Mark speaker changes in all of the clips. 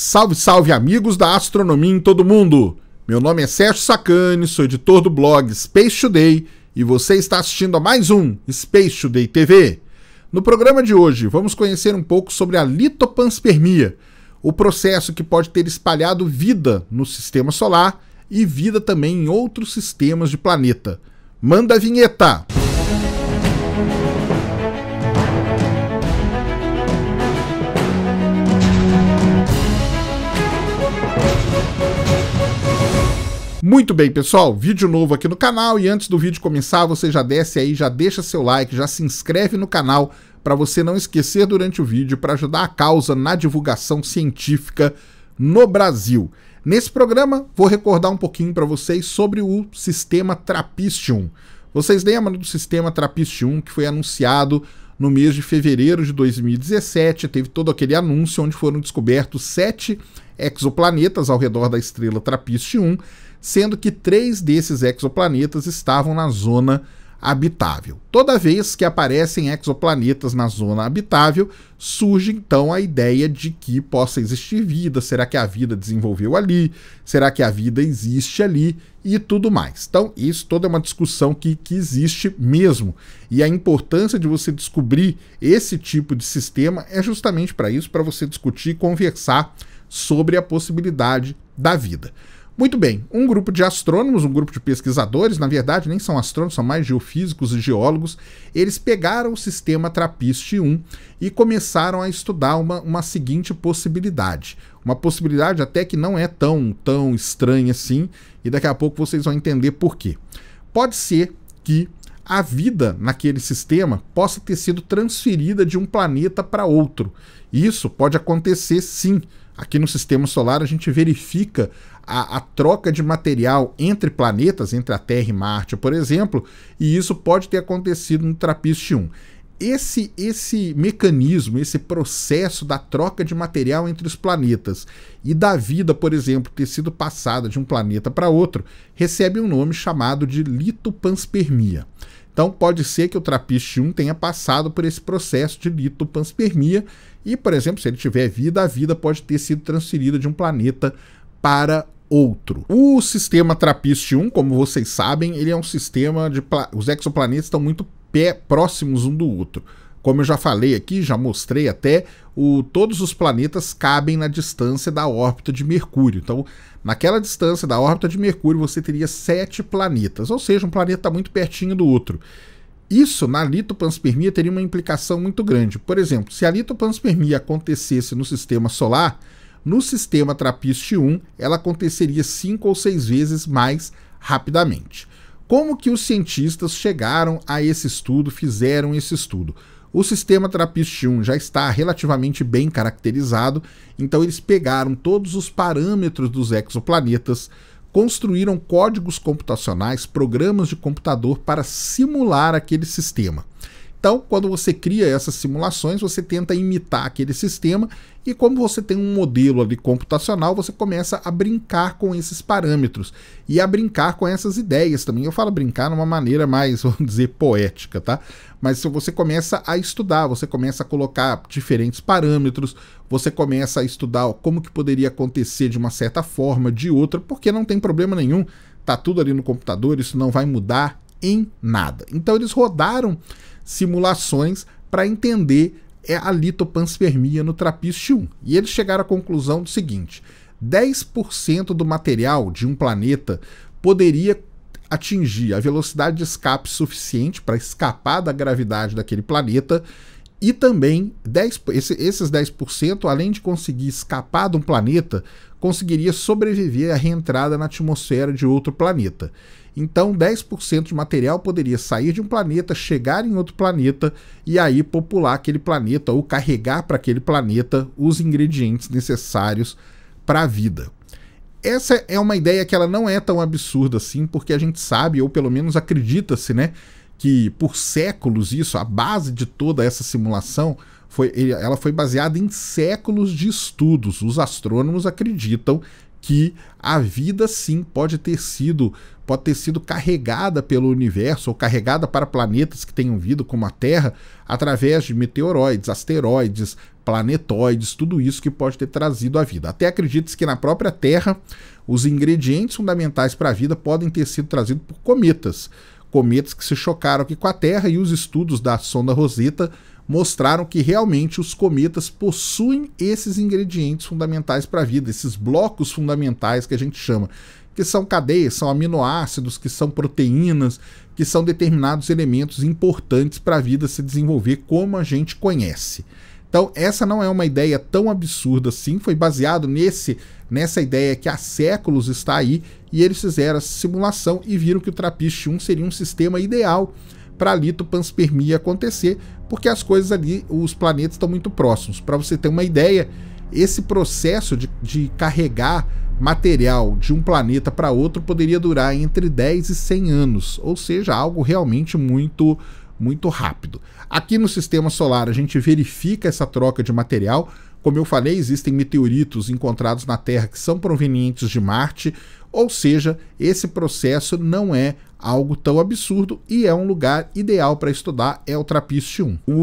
Speaker 1: Salve, salve amigos da astronomia em todo mundo! Meu nome é Sérgio Sacani, sou editor do blog Space Today e você está assistindo a mais um Space Today TV. No programa de hoje, vamos conhecer um pouco sobre a litopanspermia, o processo que pode ter espalhado vida no sistema solar e vida também em outros sistemas de planeta. Manda a vinheta! Muito bem, pessoal, vídeo novo aqui no canal e antes do vídeo começar, você já desce aí, já deixa seu like, já se inscreve no canal para você não esquecer durante o vídeo para ajudar a causa na divulgação científica no Brasil. Nesse programa, vou recordar um pouquinho para vocês sobre o sistema Trappist-1 Vocês lembram do sistema Trappist-1 que foi anunciado no mês de fevereiro de 2017, teve todo aquele anúncio onde foram descobertos sete exoplanetas ao redor da estrela Trappist-1 sendo que três desses exoplanetas estavam na zona habitável. Toda vez que aparecem exoplanetas na zona habitável, surge então a ideia de que possa existir vida. Será que a vida desenvolveu ali? Será que a vida existe ali? E tudo mais. Então, isso toda é uma discussão que, que existe mesmo. E a importância de você descobrir esse tipo de sistema é justamente para isso, para você discutir e conversar sobre a possibilidade da vida. Muito bem, um grupo de astrônomos, um grupo de pesquisadores, na verdade nem são astrônomos, são mais geofísicos e geólogos, eles pegaram o sistema TRAPPIST-1 e começaram a estudar uma, uma seguinte possibilidade. Uma possibilidade até que não é tão, tão estranha assim, e daqui a pouco vocês vão entender por quê. Pode ser que a vida naquele sistema possa ter sido transferida de um planeta para outro. Isso pode acontecer sim, Aqui no sistema solar a gente verifica a, a, troca de material entre planetas, entre a Terra e Marte, por exemplo, e isso pode ter acontecido no Trapiche 1. Esse, esse mecanismo, esse processo da troca de material entre os planetas e da vida, por exemplo, ter sido passada de um planeta para outro, recebe um nome chamado de litopanspermia. Então pode ser que o Trapiche 1 tenha passado por esse processo de litopanspermia e, por exemplo, se ele tiver vida, a vida pode ter sido transferida de um planeta para outro. O sistema TRAPPIST-1, como vocês sabem, ele é um sistema de... Os exoplanetas estão muito pé próximos um do outro. Como eu já falei aqui, já mostrei até, o, todos os planetas cabem na distância da órbita de Mercúrio. Então, naquela distância da órbita de Mercúrio, você teria sete planetas, ou seja, um planeta muito pertinho do outro. Isso na litopanspermia teria uma implicação muito grande. Por exemplo, se a litopanspermia acontecesse no sistema solar, no sistema TRAPPIST-1 ela aconteceria cinco ou seis vezes mais rapidamente. Como que os cientistas chegaram a esse estudo, fizeram esse estudo? O sistema TRAPPIST-1 já está relativamente bem caracterizado, então eles pegaram todos os parâmetros dos exoplanetas, construíram códigos computacionais, programas de computador para simular aquele sistema. Então, quando você cria essas simulações, você tenta imitar aquele sistema e como você tem um modelo ali computacional, você começa a brincar com esses parâmetros e a brincar com essas ideias também. Eu falo brincar de uma maneira mais, vamos dizer, poética, tá? Mas se você começa a estudar, você começa a colocar diferentes parâmetros, você começa a estudar como que poderia acontecer de uma certa forma, de outra, porque não tem problema nenhum, tá tudo ali no computador, isso não vai mudar em nada. Então eles rodaram simulações para entender é, a litopanspermia no TRAPPIST 1. E eles chegaram à conclusão do seguinte: 10% do material de um planeta poderia atingir a velocidade de escape suficiente para escapar da gravidade daquele planeta e também 10, esses 10%, além de conseguir escapar de um planeta, conseguiria sobreviver à reentrada na atmosfera de outro planeta. Então, 10% de material poderia sair de um planeta, chegar em outro planeta e aí popular aquele planeta ou carregar para aquele planeta os ingredientes necessários para a vida. Essa é uma ideia que ela não é tão absurda assim, porque a gente sabe, ou pelo menos acredita-se, né, que por séculos isso, a base de toda essa simulação foi, ela foi baseada em séculos de estudos. Os astrônomos acreditam que a vida sim pode ter sido pode ter sido carregada pelo universo ou carregada para planetas que tenham vida como a Terra através de meteoroides, asteroides, planetoides, tudo isso que pode ter trazido a vida. Até acredita-se que na própria Terra os ingredientes fundamentais para a vida podem ter sido trazidos por cometas, cometas que se chocaram aqui com a Terra e os estudos da sonda Rosetta mostraram que realmente os cometas possuem esses ingredientes fundamentais para a vida, esses blocos fundamentais que a gente chama, que são cadeias, são aminoácidos, que são proteínas, que são determinados elementos importantes para a vida se desenvolver como a gente conhece. Então, essa não é uma ideia tão absurda assim, foi baseado nesse nessa ideia que há séculos está aí, e eles fizeram essa simulação e viram que o trapiche 1 seria um sistema ideal para a litopanspermia acontecer, porque as coisas ali, os planetas estão muito próximos. Para você ter uma ideia, esse processo de, de carregar material de um planeta para outro poderia durar entre 10 e 100 anos, ou seja, algo realmente muito muito rápido. Aqui no sistema solar a gente verifica essa troca de material como eu falei, existem meteoritos encontrados na Terra que são provenientes de Marte, ou seja, esse processo não é algo tão absurdo e é um lugar ideal para estudar é o 1.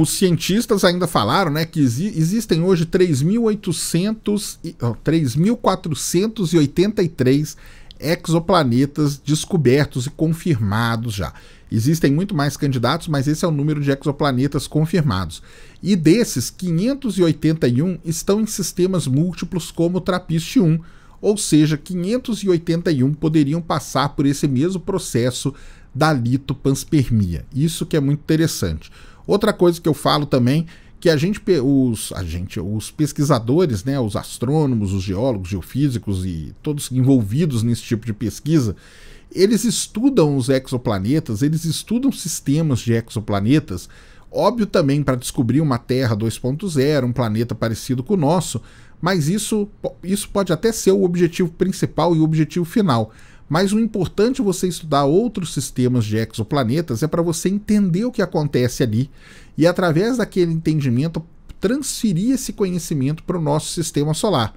Speaker 1: Os cientistas ainda falaram, né, que exi existem hoje 3.800 3.483 exoplanetas descobertos e confirmados já. Existem muito mais candidatos, mas esse é o número de exoplanetas confirmados. E desses, 581 estão em sistemas múltiplos como o TRAPPIST-1, ou seja, 581 poderiam passar por esse mesmo processo da litopanspermia. Isso que é muito interessante. Outra coisa que eu falo também que a gente, os, a gente, os pesquisadores, né, os astrônomos, os geólogos, geofísicos e todos envolvidos nesse tipo de pesquisa, eles estudam os exoplanetas, eles estudam sistemas de exoplanetas, óbvio também para descobrir uma Terra 2.0, um planeta parecido com o nosso, mas isso, isso pode até ser o objetivo principal e o objetivo final. Mas o importante é você estudar outros sistemas de exoplanetas é para você entender o que acontece ali e, através daquele entendimento, transferir esse conhecimento para o nosso sistema solar.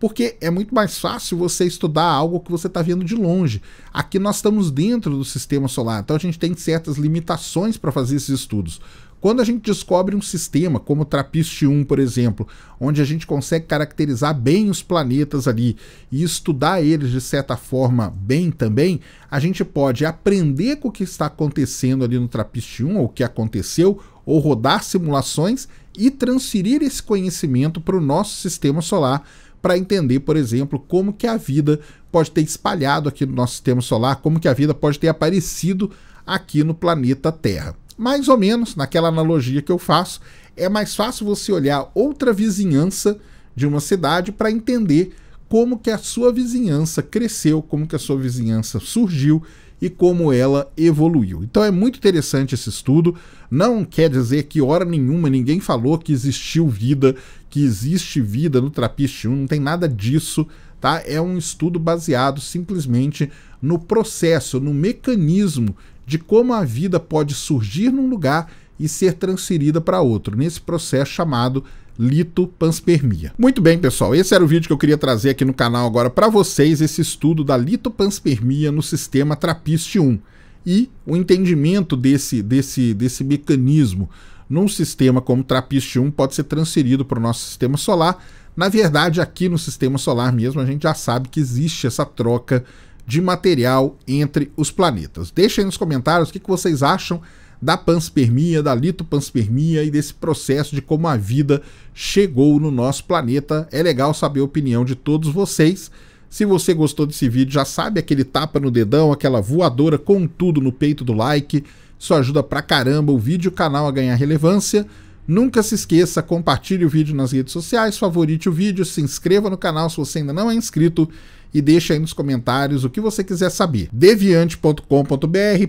Speaker 1: Porque é muito mais fácil você estudar algo que você está vendo de longe. Aqui nós estamos dentro do sistema solar, então a gente tem certas limitações para fazer esses estudos. Quando a gente descobre um sistema, como o Trapiste 1, por exemplo, onde a gente consegue caracterizar bem os planetas ali e estudar eles de certa forma bem também, a gente pode aprender com o que está acontecendo ali no Trapiste 1, ou o que aconteceu, ou rodar simulações e transferir esse conhecimento para o nosso sistema solar para entender, por exemplo, como que a vida pode ter espalhado aqui no nosso sistema solar, como que a vida pode ter aparecido aqui no planeta Terra mais ou menos, naquela analogia que eu faço, é mais fácil você olhar outra vizinhança de uma cidade para entender como que a sua vizinhança cresceu, como que a sua vizinhança surgiu e como ela evoluiu. Então é muito interessante esse estudo. Não quer dizer que hora nenhuma ninguém falou que existiu vida, que existe vida no Trapiste 1, não tem nada disso, tá? É um estudo baseado simplesmente no processo, no mecanismo de como a vida pode surgir num lugar e ser transferida para outro, nesse processo chamado litopanspermia. Muito bem, pessoal, esse era o vídeo que eu queria trazer aqui no canal agora para vocês, esse estudo da litopanspermia no sistema TRAPPIST-1 e o entendimento desse, desse, desse mecanismo num sistema como TRAPPIST-1 pode ser transferido para o nosso sistema solar. Na verdade, aqui no sistema solar mesmo, a gente já sabe que existe essa troca de material entre os planetas. Deixem nos comentários o que, que vocês acham da panspermia, da litopanspermia e desse processo de como a vida chegou no nosso planeta. É legal saber a opinião de todos vocês. Se você gostou desse vídeo, já sabe aquele tapa no dedão, aquela voadora com tudo no peito do like. Isso ajuda pra caramba o vídeo e o canal a ganhar relevância. Nunca se esqueça, compartilhe o vídeo nas redes sociais, favorite o vídeo, se inscreva no canal se você ainda não é inscrito e deixe aí nos comentários o que você quiser saber. deviante.com.br,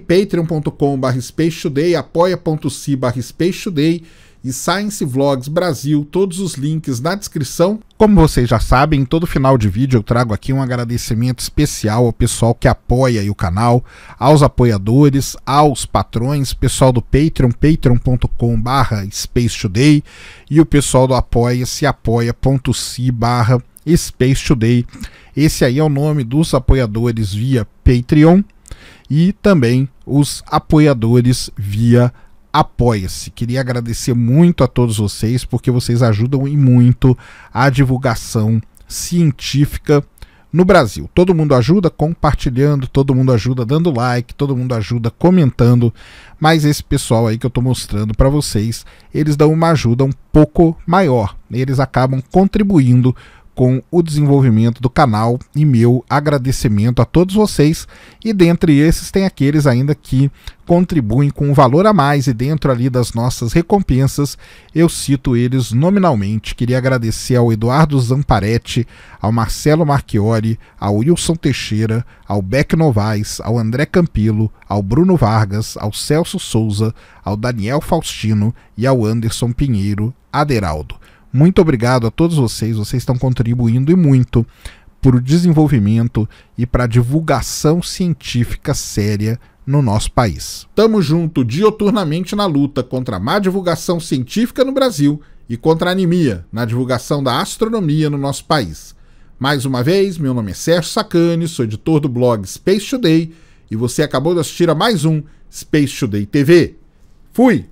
Speaker 1: patreon.com.br spacetoday, apoia.se e Science Vlogs Brasil, todos os links na descrição. Como vocês já sabem, todo final de vídeo eu trago aqui um agradecimento especial ao pessoal que apoia o canal, aos apoiadores, aos patrões, pessoal do Patreon, patreon.com barra Space Today e o pessoal do Apoia-se, apoia.se barra Space Today. Esse aí é o nome dos apoiadores via Patreon e também os apoiadores via Patreon Apoia-se. Queria agradecer muito a todos vocês, porque vocês ajudam e muito a divulgação científica no Brasil. Todo mundo ajuda compartilhando, todo mundo ajuda dando like, todo mundo ajuda comentando, mas esse pessoal aí que eu estou mostrando para vocês, eles dão uma ajuda um pouco maior. Eles acabam contribuindo com o desenvolvimento do canal e meu agradecimento a todos vocês. E dentre esses tem aqueles ainda que contribuem com um valor a mais e dentro ali das nossas recompensas eu cito eles nominalmente. Queria agradecer ao Eduardo Zamparetti, ao Marcelo Marchiori, ao Wilson Teixeira, ao Beck Novaes, ao André Campilo, ao Bruno Vargas, ao Celso Souza, ao Daniel Faustino e ao Anderson Pinheiro Aderaldo. Muito obrigado a todos vocês, vocês estão contribuindo e muito para o desenvolvimento e para a divulgação científica séria no nosso país. Tamo junto dioturnamente na luta contra a má divulgação científica no Brasil e contra a anemia na divulgação da astronomia no nosso país. Mais uma vez, meu nome é Sérgio Sacani, sou editor do blog Space Today e você acabou de assistir a mais um Space Today TV. Fui!